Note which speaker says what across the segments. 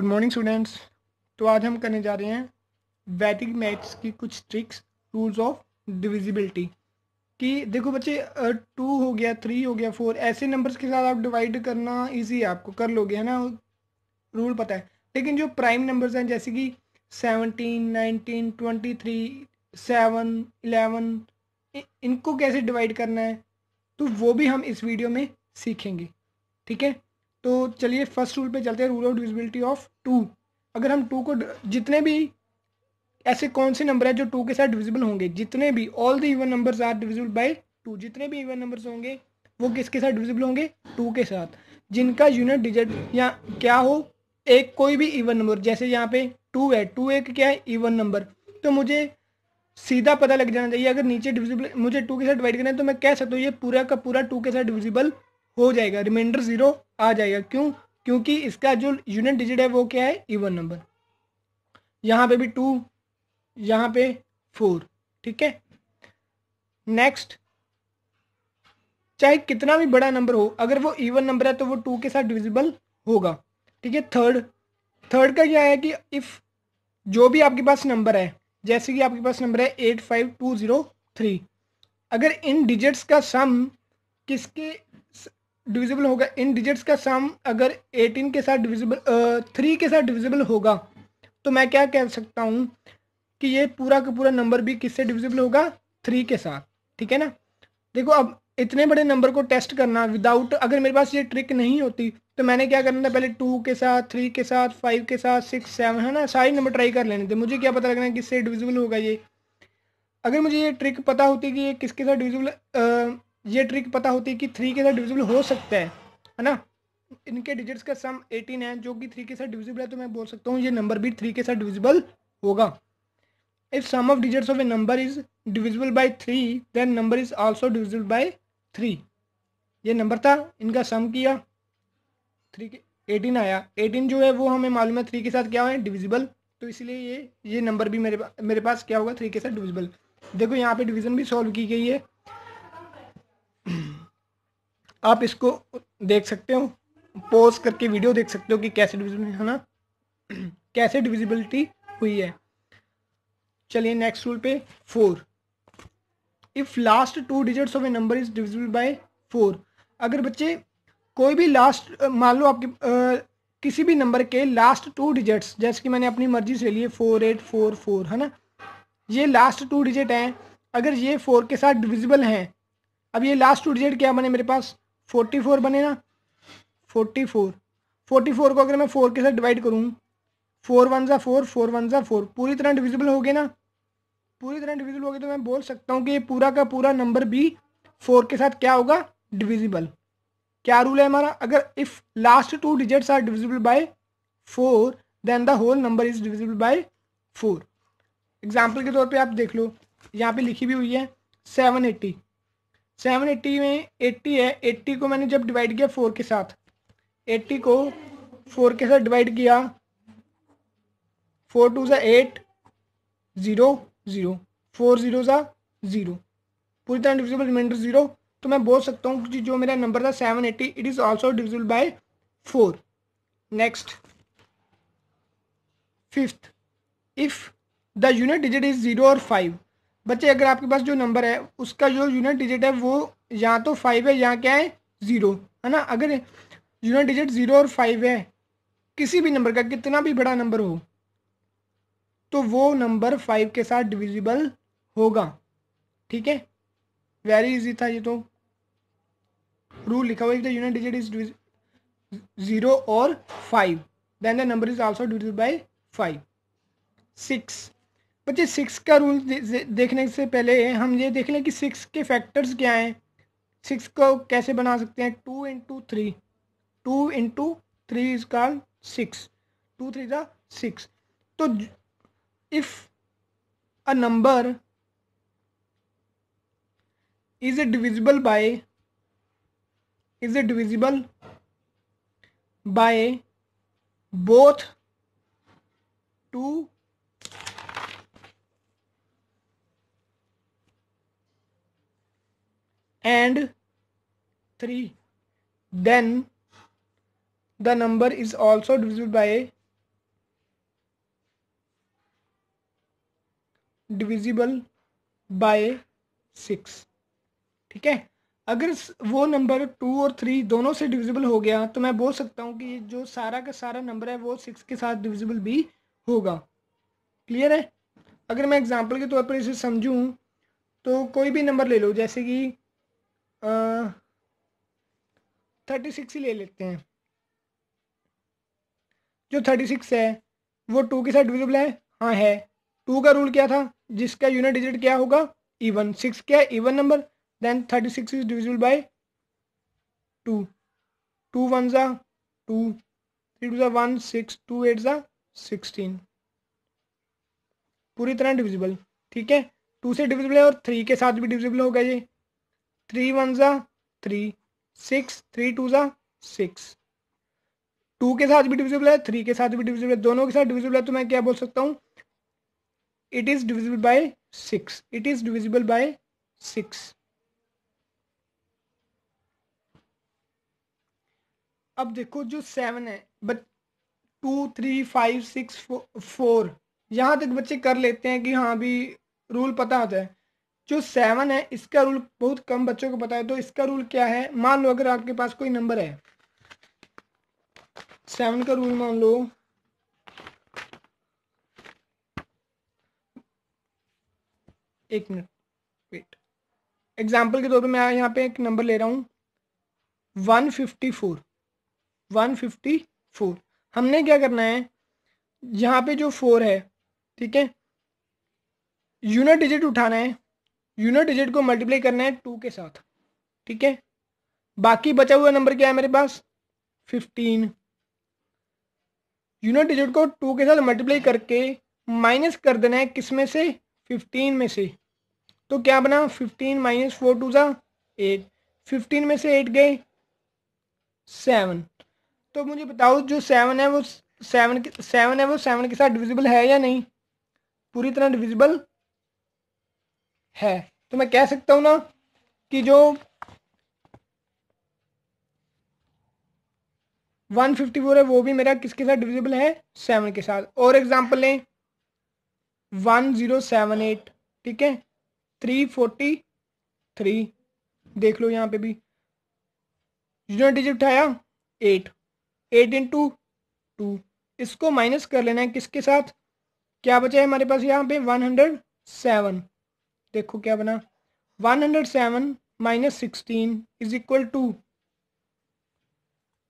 Speaker 1: Good morning students तो आज हम करने जा रहे हैं वैदिक मैथ्स की कुछ ट्रिक्स रूल्स ऑफ डिविजिबिलिटी कि देखो बच्चे टू हो गया थ्री हो गया फोर ऐसे नंबर्स के साथ आप डिवाइड करना इजी है आपको कर लोगे है ना रूल पता है लेकिन जो प्राइम नंबर्स हैं जैसे कि seventeen nineteen twenty three seven eleven इनको कैसे डिवाइड करना है तो वो भी हम इस वीडियो में सीखेंगे ठीक है तो चलिए फर्स्ट रूल पे चलते हैं rule of divisibility of two अगर हम टू को जितने भी ऐसे कौन से नंबर है जो टू के साथ डिविजिबल होंगे जितने भी all the even numbers are divisible by two जितने भी इवन नंबर्स होंगे वो किसके साथ डिविजिबल होंगे टू के साथ जिनका यूनिट डिजिट या क्या हो एक कोई भी इवन नंबर जैसे यहाँ पे टू है टू एक क्या है इवन नंबर तो मुझे सीधा पता लग जाना चाहिए अगर नीचे डिविजिबल मुझे टू के साथ डिवाइड करना है तो मैं कह सकता हूँ ये पूरा का पूरा टू के साथ डिविजिबल हो जाएगा रिमाइंडर जीरो आ जाएगा क्यों क्योंकि इसका जो यूनिट डिजिट है वो क्या है इवन नंबर यहाँ पे भी टू यहाँ पे फोर ठीक है नेक्स्ट चाहे कितना भी बड़ा नंबर हो अगर वो इवन नंबर है तो वो टू के साथ डिविजिबल होगा ठीक है थर्ड थर्ड का क्या है कि इफ़ जो भी आपके पास नंबर है जैसे कि आपके पास नंबर है eight five two zero three अगर इन डिजिट्स का सम किसके डिविजिबल होगा इन डिजिट्स का सम अगर एटीन के साथ डिविजिबल थ्री के साथ डिविजिबल होगा तो मैं क्या कह सकता हूँ कि ये पूरा का पूरा नंबर भी किससे डिविजिबल होगा थ्री के साथ ठीक है ना देखो अब इतने बड़े नंबर को टेस्ट करना विदाउट अगर मेरे पास ये ट्रिक नहीं होती तो मैंने क्या करना था पहले टू के साथ थ्री के साथ फाइव के साथ सिक्स सेवन है ना सारे नंबर ट्राई कर लेने थे मुझे क्या पता लगना है किससे डिविजिबल होगा ये अगर मुझे ये ट्रिक पता होती कि ये किसके साथ डिविजिबल ये ट्रिक पता होती है कि थ्री के साथ डिविजिबल हो सकता है है ना इनके डिजिट्स का सम एटीन है जो कि थ्री के साथ डिविजिबल है तो मैं बोल सकता हूँ ये नंबर भी थ्री के साथ डिविजिबल होगा if sum of digits of a number is divisible by three then number is also divisible by three ये नंबर था इनका सम किया थ्री के एटीन आया एटीन जो है वो हमें मालूम है थ्री के साथ क्या है डिविजिबल तो इसलिए ये ये नंबर भी मेरे मेरे पास क्या होगा थ्री के साथ डिविजिबल देखो यहाँ पे डिवीजन भी सॉल्व की गई है आप इसको देख सकते हो पोज करके वीडियो देख सकते हो कि कैसे डिविजिबिलिटी है ना कैसे डिविजिबिलिटी हुई है चलिए नेक्स्ट रूल पे four if last two digits of a number is divisible by four अगर बच्चे कोई भी लास्ट मान लो आपके आ, किसी भी नंबर के लास्ट टू डिजिट्स जैसे कि मैंने अपनी मर्जी से लिए फोर एट फोर फोर है ना ये लास्ट टू डिजिट हैं अगर ये फोर के साथ डिविजिबल हैं अब ये लास्ट टू डिजिट क्या बने मेरे पास फोर्टी फोर बने ना फोर्टी फोर फोर्टी फोर को अगर मैं फोर के साथ डिवाइड करूँ फोर वन ज़ा फोर फोर वन ज़ा फोर पूरी तरह डिविजिबल हो गए ना पूरी तरह डिविजिबल हो गए तो मैं बोल सकता हूँ कि ये पूरा का पूरा नंबर भी फोर के साथ क्या होगा डिविजिबल क्या रूल है हमारा अगर if last two digits are divisible by four then the whole number is divisible by four example के तौर पर आप देख लो यहाँ पर लिखी भी हुई है सेवन एट्टी सेवन एट्टी में एट्टी है एट्टी को मैंने जब डिवाइड किया फोर के साथ एट्टी को फोर के साथ डिवाइड किया फोर टू ज़ा eight zero zero four zero ज़ा ज़ीरो पूरी तरह डिविजिबल रिमाइंडर ज़ीरो तो मैं बोल सकता हूँ कि जो मेरा नंबर था seven eighty it is also divisible by four next fifth if the unit digit is zero और फाइव बच्चे अगर आपके पास जो नंबर है उसका जो यूनिट डिजिट है वो या तो फाइव है या क्या है ज़ीरो है ना अगर यूनिट डिजिट ज़ीरो और फाइव है किसी भी नंबर का कितना भी बड़ा नंबर हो तो वो नंबर फाइव के साथ डिविजिबल होगा ठीक है वेरी इजी था ये तो रूल लिखा हुआ है यूनिट डिजिट इज ज़ीरो और five then the number is also divisible by five six बच्चे सिक्स का रूल दे, देखने से पहले हम ये देख लें कि सिक्स के फैक्टर्स क्या हैं सिक्स को कैसे बना सकते हैं two into three two into three is call six two three ज़ा सिक्स तो if a number is a divisible by is a divisible by both two and 3 then the number is also divisible by divisible by 6 ठीक है अगर वो number two और three दोनों से divisible हो गया तो मैं बोल सकता हूँ कि जो सारा का सारा नंबर है वो सिक्स के साथ डिविजिबल भी होगा क्लियर है अगर मैं एग्जांपल के तौर पर इसे समझूँ तो कोई भी नंबर ले लो जैसे कि थर्टी सिक्स ही ले लेते हैं जो थर्टी सिक्स है वो टू के साथ डिविजिबल है हाँ है टू का रूल क्या था जिसका यूनिट डिजिट क्या होगा इवन सिक्स क्या है even number then thirty six is divisible by two two one ज़ा टू थ्री टू ज़ा वन सिक्स टू एट ज़ा सिक्सटीन पूरी तरह डिविजिबल ठीक है टू से डिविजिबल है और थ्री के साथ भी डिविजिबल होगा ये थ्री वन ज़ा थ्री सिक्स थ्री टू ज़ा सिक्स टू के साथ भी डिविजिबल है थ्री के साथ भी डिविजिबल है दोनों के साथ डिविजिबल है तो मैं क्या बोल सकता हूँ it is divisible by six it is divisible by six अब देखो जो सेवन है but two three five six four यहाँ तक बच्चे कर लेते हैं कि हाँ भी रूल पता होता है जो सेवन है इसका रूल बहुत कम बच्चों को पता है तो इसका रूल क्या है मान लो अगर आपके पास कोई नंबर है सेवन का रूल मान लो एक मिनट वेट एग्जाम्पल के तौर पर मैं यहाँ पे एक नंबर ले रहा हूँ one fifty four one fifty four हमने क्या करना है यहाँ पे जो फोर है ठीक है यूनिट डिजिट उठाना है यूनिट डिजिट को मल्टीप्लाई करना है टू के साथ ठीक है बाकी बचा हुआ नंबर क्या है मेरे पास फिफ्टीन यूनिट डिजिट को टू के साथ मल्टीप्लाई करके माइनस कर देना है किस में से फिफ्टीन में से तो क्या बना फिफ्टीन माइनस फोर टू सा एट फिफ्टीन में से एट गए सेवन तो मुझे बताओ जो सेवन है वो सेवन सेवन है वो सेवन के साथ डिविजिबल है या नहीं पूरी तरह डिविजिबल है तो मैं कह सकता हूं ना कि जो 154 है वो भी मेरा किसके साथ डिविजिबल है सेवन के साथ और एग्जाम्पल लें 1078 ठीक है 343 देख लो यहाँ पे भी जिन्होंने डिजिट उठाया एट एट इंटू टू इसको माइनस कर लेना है किसके साथ क्या बचा है हमारे पास यहाँ पे वन हंड्रेड सेवन देखो क्या बना one hundred seven minus sixteen is equal to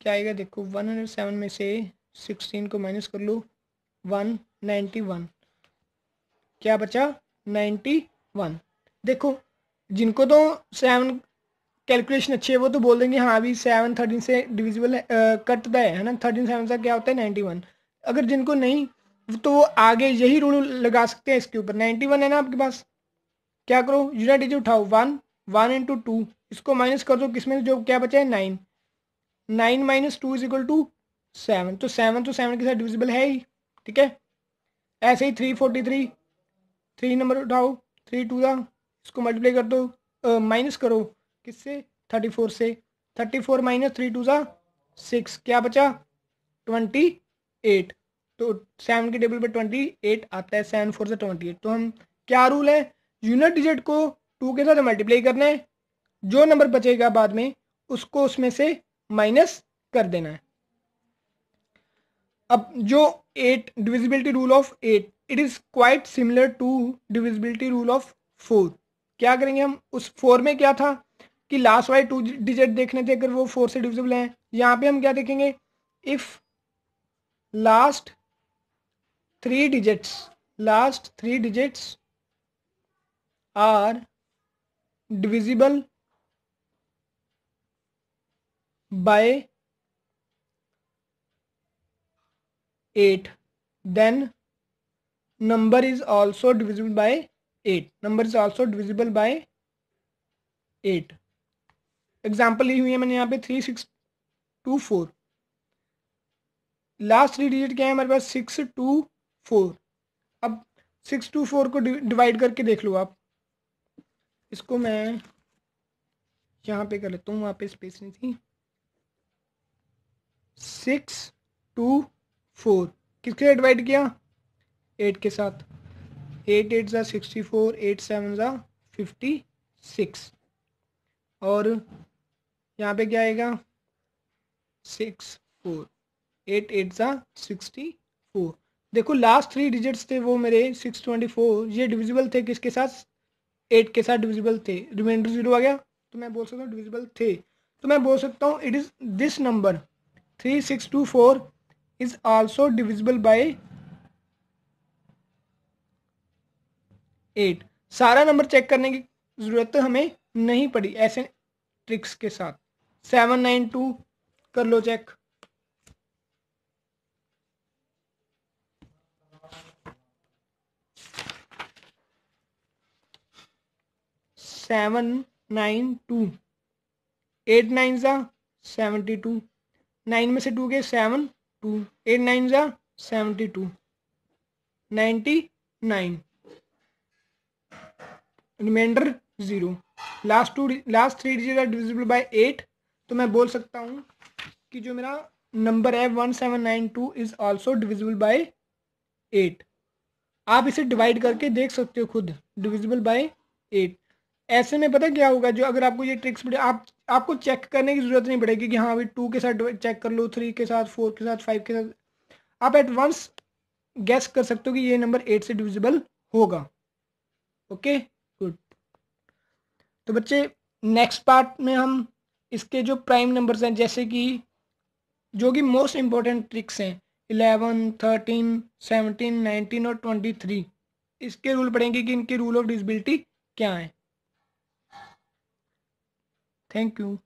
Speaker 1: क्या आएगा देखो वन हंड्रेड सेवन में से सिक्सटीन को माइनस कर लो वन नाइन्टी वन क्या बचा नाइन्टी वन देखो जिनको तो सेवन कैलकुलेशन अच्छी है वो तो बोल देंगे हाँ अभी सेवन थर्टीन से डिविजिबल है कटता है है ना थर्टीन सेवन से क्या होता है नाइन्टी वन अगर जिनको नहीं तो वो आगे यही रूल लगा सकते हैं इसके ऊपर नाइन्टी वन है ना आपके पास क्या करो यूनिट डिजिट उठाओ वन वन इंटू टू इसको माइनस कर दो किसमें जो क्या बचा है nine nine minus two is equal to seven तो सेवन तो सेवन के साथ डिविजिबल है ही ठीक है ऐसे ही three forty three three number उठाओ थ्री टू का इसको मल्टीप्लाई कर दो माइनस uh, करो किससे थर्टी फोर से thirty four minus three two सा सिक्स क्या बचा ट्वेंटी एट तो सेवन के टेबल पर ट्वेंटी एट आता है सेवन फोर से ट्वेंटी एट तो हम क्या रूल है यूनिट डिजिट को टू के साथ मल्टीप्लाई करना है जो नंबर बचेगा बाद में उसको उसमें से माइनस कर देना है अब जो eight divisibility rule of eight it is quite similar to divisibility rule of four क्या करेंगे हम उस फोर में क्या था कि लास्ट वाई टू डिजिट देखने थे अगर वो फोर से डिविजिबल हैं यहाँ पे हम क्या देखेंगे if last three digits last three digits are divisible by eight then number is also divisible by eight number is also divisible by eight example ली हुई है मैंने यहाँ पे three six two four last three digit क्या है हमारे पास सिक्स टू फोर अब सिक्स टू फोर को डिवाइड करके देख लो आप इसको मैं यहाँ पे कर लेता हूँ वहाँ पे स्पेस नहीं थी सिक्स टू फोर किसके साथ डिवाइड किया एट के साथ एट एट ज़ा सिक्सटी फोर एट सेवन ज़ा फिफ्टी सिक्स और यहाँ पे क्या आएगा सिक्स फोर एट एट ज़ा सिक्सटी फोर देखो लास्ट थ्री डिजिट्स थे वो मेरे सिक्स ट्वेंटी फोर ये डिविजिबल थे किसके साथ एट के साथ डिविजिबल थे रिमाइंडर जीरो आ गया तो मैं बोल सकता हूँ डिविजिबल थे तो मैं बोल सकता हूँ it is this number three six two four is also divisible by eight सारा नंबर चेक करने की ज़रूरत तो हमें नहीं पड़ी ऐसे ट्रिक्स के साथ सेवन नाइन टू कर लो check seven nine two eight nine ज़ा सेवेंटी टू नाइन में से टू के सेवन टू एट नाइन ज़ा seventy two ninety nine reminder zero last two last three digit are divisible by eight तो मैं बोल सकता हूँ कि जो मेरा नंबर है one seven nine two is also divisible by eight आप इसे डिवाइड करके देख सकते हो खुद डिविजिबल बाय एट ऐसे में पता क्या होगा जो अगर आपको ये ट्रिक्स आप आपको चेक करने की ज़रूरत नहीं पड़ेगी कि हाँ अभी टू के साथ चेक कर लो थ्री के साथ फोर के साथ फाइव के साथ आप एडवांस गैस कर सकते हो कि ये नंबर एट से डिविजिबल होगा ओके गुड तो बच्चे नेक्स्ट पार्ट में हम इसके जो प्राइम नंबर्स हैं जैसे कि जो कि मोस्ट इम्पॉर्टेंट ट्रिक्स हैं इलेवन थर्टीन सेवनटीन नाइनटीन और ट्वेंटी थ्री इसके रूल पढ़ेंगे कि इनके रूल ऑफ डिजिबिलिटी क्या हैं Thank you.